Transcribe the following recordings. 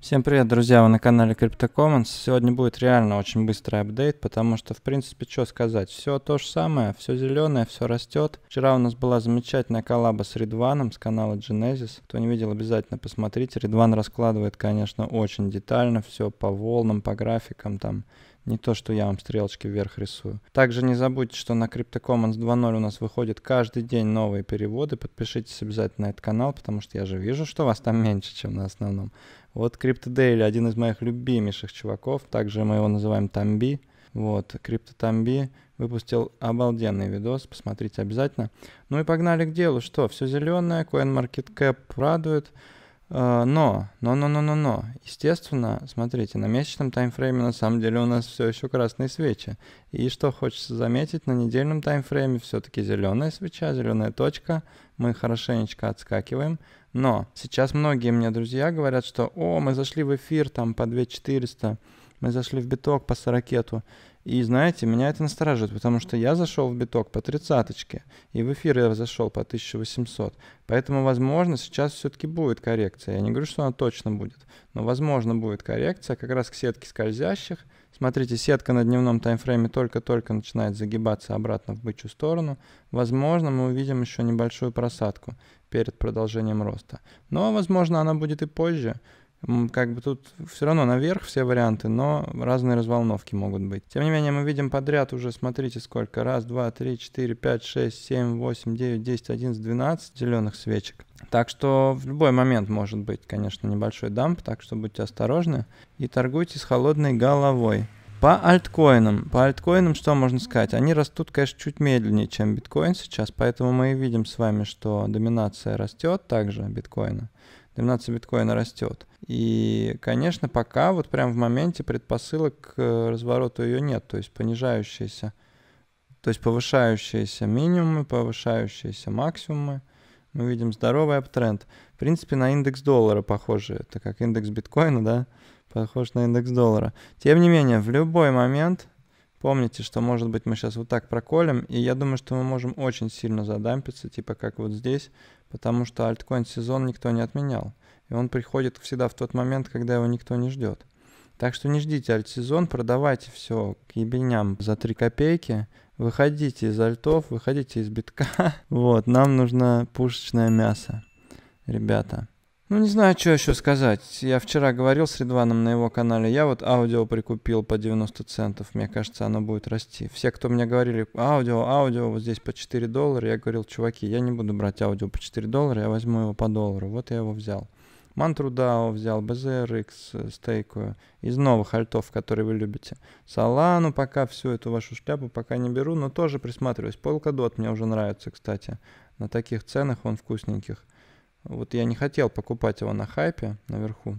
Всем привет, друзья, вы на канале CryptoCommons. Сегодня будет реально очень быстрый апдейт, потому что, в принципе, что сказать, все то же самое, все зеленое, все растет. Вчера у нас была замечательная коллаба с Ридваном с канала Genesis. Кто не видел, обязательно посмотрите. Ридван раскладывает, конечно, очень детально все по волнам, по графикам, там не то, что я вам стрелочки вверх рисую. Также не забудьте, что на CryptoCommons 2.0 у нас выходит каждый день новые переводы. Подпишитесь обязательно на этот канал, потому что я же вижу, что вас там меньше, чем на основном. Вот CryptoDaily, один из моих любимейших чуваков, также мы его называем Тамби. Вот, CryptoTambi выпустил обалденный видос, посмотрите обязательно. Ну и погнали к делу, что все зеленое, CoinMarketCap радует. А, но, но, но, но, но, но, естественно, смотрите, на месячном таймфрейме на самом деле у нас все еще красные свечи. И что хочется заметить, на недельном таймфрейме все-таки зеленая свеча, зеленая точка, мы хорошенечко отскакиваем. Но сейчас многие мне друзья говорят, что «О, мы зашли в эфир там по 2400, мы зашли в биток по 40 -ту. И знаете, меня это настораживает, потому что я зашел в биток по тридцаточке, и в эфир я зашел по 1800. Поэтому, возможно, сейчас все-таки будет коррекция. Я не говорю, что она точно будет, но, возможно, будет коррекция как раз к сетке скользящих. Смотрите, сетка на дневном таймфрейме только-только начинает загибаться обратно в бычью сторону. Возможно, мы увидим еще небольшую просадку перед продолжением роста. Но, возможно, она будет и позже как бы тут все равно наверх все варианты, но разные разволновки могут быть. Тем не менее, мы видим подряд уже, смотрите, сколько. Раз, два, три, четыре, пять, шесть, семь, восемь, девять, десять, одиннадцать, двенадцать зеленых свечек. Так что в любой момент может быть, конечно, небольшой дамп, так что будьте осторожны и торгуйте с холодной головой. По альткоинам. По альткоинам что можно сказать? Они растут, конечно, чуть медленнее, чем биткоин сейчас, поэтому мы и видим с вами, что доминация растет также биткоина доминация биткоина растет. И, конечно, пока вот прям в моменте предпосылок к э, развороту ее нет, то есть понижающиеся, то есть повышающиеся минимумы, повышающиеся максимумы. Мы видим здоровый аптренд. В принципе, на индекс доллара похоже, это как индекс биткоина, да, похож на индекс доллара. Тем не менее, в любой момент Помните, что может быть мы сейчас вот так проколем, и я думаю, что мы можем очень сильно задампиться, типа как вот здесь, потому что альткоин сезон никто не отменял. И он приходит всегда в тот момент, когда его никто не ждет. Так что не ждите альтсезон, продавайте все к ебеням за 3 копейки, выходите из альтов, выходите из битка. вот, нам нужно пушечное мясо, ребята. Ну, не знаю, что еще сказать. Я вчера говорил с Редваном на его канале. Я вот аудио прикупил по 90 центов. Мне кажется, оно будет расти. Все, кто мне говорили, аудио, аудио, вот здесь по 4 доллара, я говорил, чуваки, я не буду брать аудио по 4 доллара, я возьму его по доллару. Вот я его взял. Мантру DAO взял, BZRX, стейкую. из новых альтов, которые вы любите. Солану пока всю эту вашу шляпу пока не беру, но тоже присматриваюсь. Polkadot мне уже нравится, кстати. На таких ценах он вкусненьких. Вот я не хотел покупать его на хайпе наверху.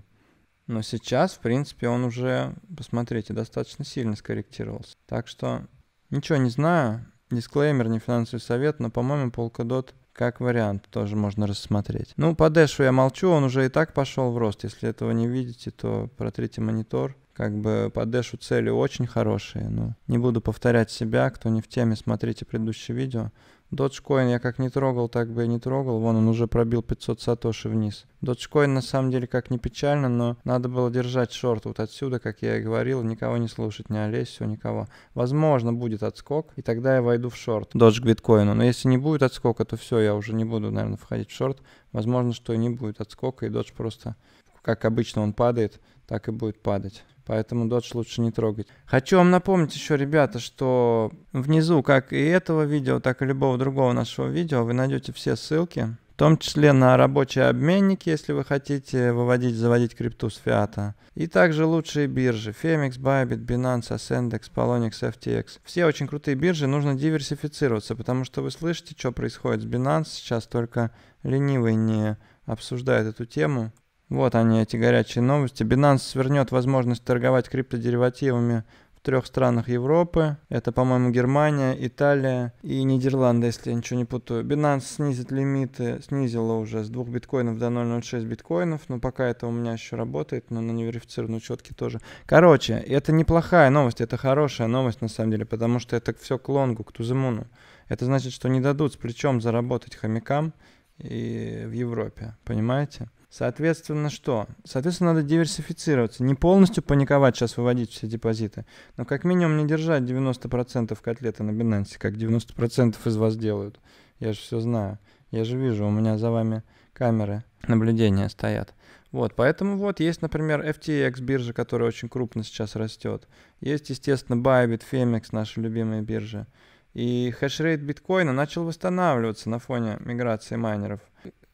Но сейчас, в принципе, он уже, посмотрите, достаточно сильно скорректировался. Так что ничего не знаю. Дисклеймер, не финансовый совет, но, по-моему, Polkadot как вариант тоже можно рассмотреть. Ну, по Дэшу я молчу, он уже и так пошел в рост. Если этого не видите, то протрите монитор. Как бы по Дэшу цели очень хорошие. Ну, не буду повторять себя, кто не в теме, смотрите предыдущее видео. Dogecoin я как не трогал, так бы и не трогал. Вон он уже пробил 500 сатоши вниз. Dogecoin на самом деле как не печально, но надо было держать шорт вот отсюда, как я и говорил, никого не слушать, ни Олесю, никого. Возможно, будет отскок, и тогда я войду в шорт Dodge к биткоину. Но если не будет отскока, то все, я уже не буду, наверное, входить в шорт. Возможно, что и не будет отскока, и Dodge просто, как обычно он падает, так и будет падать. Поэтому Dodge лучше не трогать. Хочу вам напомнить еще, ребята, что внизу, как и этого видео, так и любого другого нашего видео, вы найдете все ссылки, в том числе на рабочие обменники, если вы хотите выводить, заводить крипту с фиата. И также лучшие биржи Femix, Bybit, Binance, Ascendex, Polonix, FTX. Все очень крутые биржи, нужно диверсифицироваться, потому что вы слышите, что происходит с Binance, сейчас только ленивый не обсуждает эту тему. Вот они, эти горячие новости. Binance свернет возможность торговать криптодеривативами в трех странах Европы. Это, по-моему, Германия, Италия и Нидерланды, если я ничего не путаю. Binance снизит лимиты, снизила уже с 2 биткоинов до 0.06 биткоинов, но пока это у меня еще работает, но на неверифицированные четки тоже. Короче, это неплохая новость, это хорошая новость на самом деле, потому что это все к лонгу, к туземуну. Это значит, что не дадут с плечом заработать хомякам и в Европе, понимаете? Соответственно, что? Соответственно, надо диверсифицироваться. Не полностью паниковать сейчас, выводить все депозиты, но как минимум не держать 90% котлеты на Binance, как 90% из вас делают. Я же все знаю. Я же вижу, у меня за вами камеры наблюдения стоят. Вот, поэтому вот есть, например, FTX биржа, которая очень крупно сейчас растет. Есть, естественно, Bybit, Femex, наши любимые биржи. И хешрейт биткоина начал восстанавливаться на фоне миграции майнеров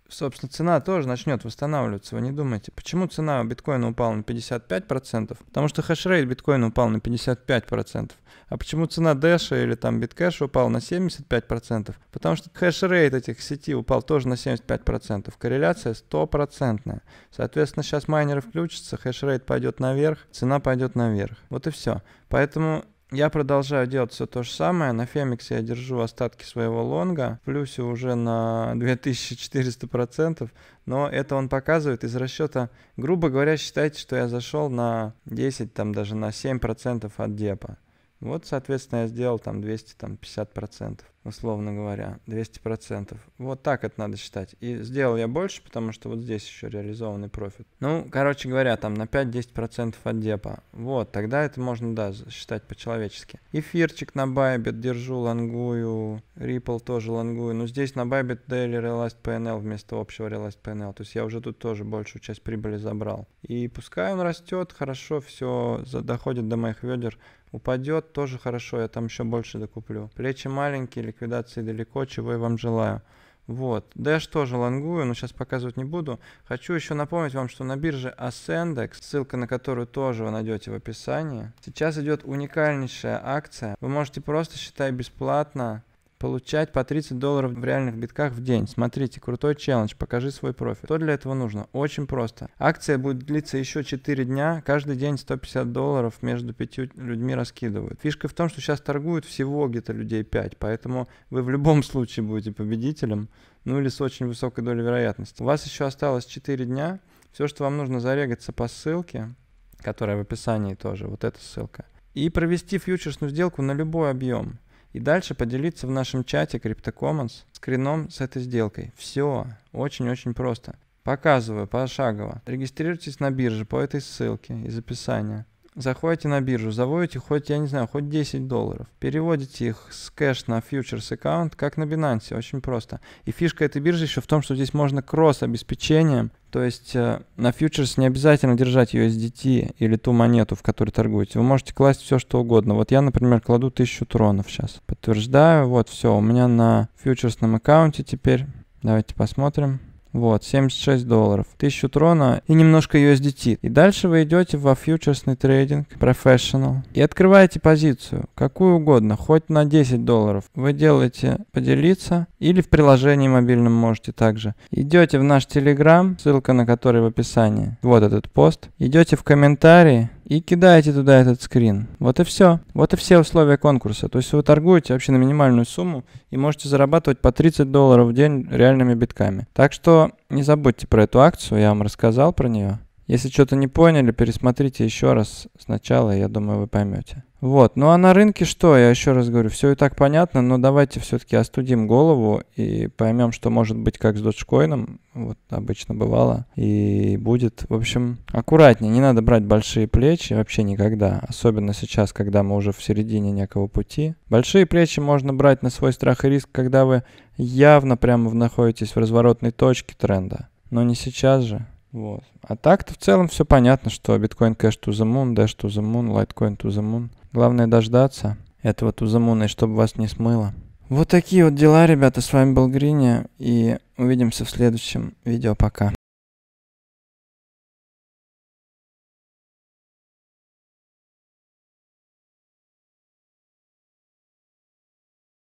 собственно, цена тоже начнет восстанавливаться. Вы не думайте, почему цена биткоина упала на 55%? Потому что хешрейт биткоина упал на 55%. А почему цена Дэша или там биткэша упала на 75%? Потому что хешрейт этих сетей упал тоже на 75%. Корреляция стопроцентная. Соответственно, сейчас майнеры включатся, хешрейт пойдет наверх, цена пойдет наверх. Вот и все. Поэтому я продолжаю делать все то же самое. На Фемиксе я держу остатки своего лонга. В плюсе уже на 2400%. Но это он показывает из расчета. Грубо говоря, считайте, что я зашел на 10, там даже на 7% от депа. Вот, соответственно, я сделал там 250% условно говоря, 200%. Вот так это надо считать. И сделал я больше, потому что вот здесь еще реализованный профит. Ну, короче говоря, там на 5-10% от депа. Вот, тогда это можно, да, считать по-человечески. Эфирчик на Bybit держу, лонгую. Ripple тоже лонгую. Но здесь на Bybit Daily Realized PNL вместо общего Realized PNL. То есть я уже тут тоже большую часть прибыли забрал. И пускай он растет, хорошо, все доходит до моих ведер. Упадет, тоже хорошо, я там еще больше докуплю. Плечи маленькие, ликвидации далеко, чего я вам желаю. Вот. Dash тоже лонгую, но сейчас показывать не буду. Хочу еще напомнить вам, что на бирже Ascendex, ссылка на которую тоже вы найдете в описании, сейчас идет уникальнейшая акция. Вы можете просто, считай, бесплатно получать по 30 долларов в реальных битках в день. Смотрите, крутой челлендж, покажи свой профит. Что для этого нужно? Очень просто. Акция будет длиться еще 4 дня, каждый день 150 долларов между 5 людьми раскидывают. Фишка в том, что сейчас торгуют всего где-то людей 5, поэтому вы в любом случае будете победителем, ну или с очень высокой долей вероятности. У вас еще осталось 4 дня, все, что вам нужно зарегаться по ссылке, которая в описании тоже, вот эта ссылка, и провести фьючерсную сделку на любой объем и дальше поделиться в нашем чате CryptoCommons скрином с этой сделкой. Все, очень-очень просто. Показываю пошагово. Регистрируйтесь на бирже по этой ссылке из описания. Заходите на биржу, заводите хоть, я не знаю, хоть 10 долларов, переводите их с кэш на фьючерс аккаунт, как на Binance, очень просто. И фишка этой биржи еще в том, что здесь можно кросс обеспечением, то есть э, на фьючерс не обязательно держать USDT или ту монету, в которой торгуете. Вы можете класть все, что угодно. Вот я, например, кладу 1000 тронов сейчас. Подтверждаю, вот все, у меня на фьючерсном аккаунте теперь. Давайте посмотрим. Вот, 76 долларов. 1000 трона и немножко USDT. И дальше вы идете во фьючерсный трейдинг, professional, и открываете позицию, какую угодно, хоть на 10 долларов. Вы делаете поделиться или в приложении мобильном можете также. Идете в наш телеграм, ссылка на который в описании. Вот этот пост. Идете в комментарии, и кидаете туда этот скрин. Вот и все. Вот и все условия конкурса. То есть вы торгуете вообще на минимальную сумму и можете зарабатывать по 30 долларов в день реальными битками. Так что не забудьте про эту акцию, я вам рассказал про нее. Если что-то не поняли, пересмотрите еще раз сначала, я думаю, вы поймете. Вот. Ну а на рынке что? Я еще раз говорю, все и так понятно, но давайте все-таки остудим голову и поймем, что может быть как с доджкоином. Вот обычно бывало. И будет, в общем, аккуратнее. Не надо брать большие плечи вообще никогда. Особенно сейчас, когда мы уже в середине некого пути. Большие плечи можно брать на свой страх и риск, когда вы явно прямо находитесь в разворотной точке тренда. Но не сейчас же. Вот. А так-то в целом все понятно, что биткоин кэш to the moon, dash to the moon, лайткоин to the moon. Главное дождаться этого Тузамуна, и чтобы вас не смыло. Вот такие вот дела, ребята. С вами был Гриня, и увидимся в следующем видео. Пока.